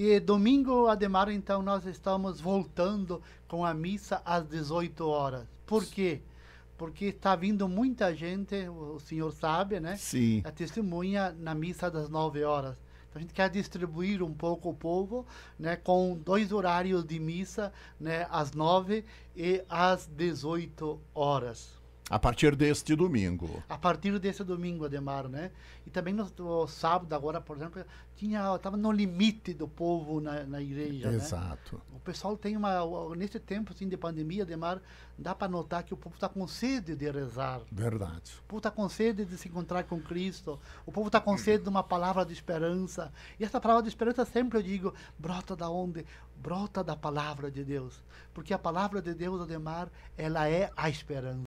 E domingo, Ademar, então nós estamos voltando com a missa às 18 horas. Por quê? Porque está vindo muita gente, o senhor sabe, né? Sim. A testemunha na missa das 9 horas. Então a gente quer distribuir um pouco o povo, né, com dois horários de missa, né, às 9 e às 18 horas. A partir deste domingo. A partir deste domingo, Ademar, né? E também no, no sábado agora, por exemplo, tinha estava no limite do povo na, na igreja, né? Exato. Né? O pessoal tem uma nesse tempo assim, de pandemia, Ademar, dá para notar que o povo está com sede de rezar. Verdade. O povo está com sede de se encontrar com Cristo. O povo está com sede de uma palavra de esperança. E essa palavra de esperança sempre eu digo, brota da onde? Brota da palavra de Deus, porque a palavra de Deus, Ademar, ela é a esperança.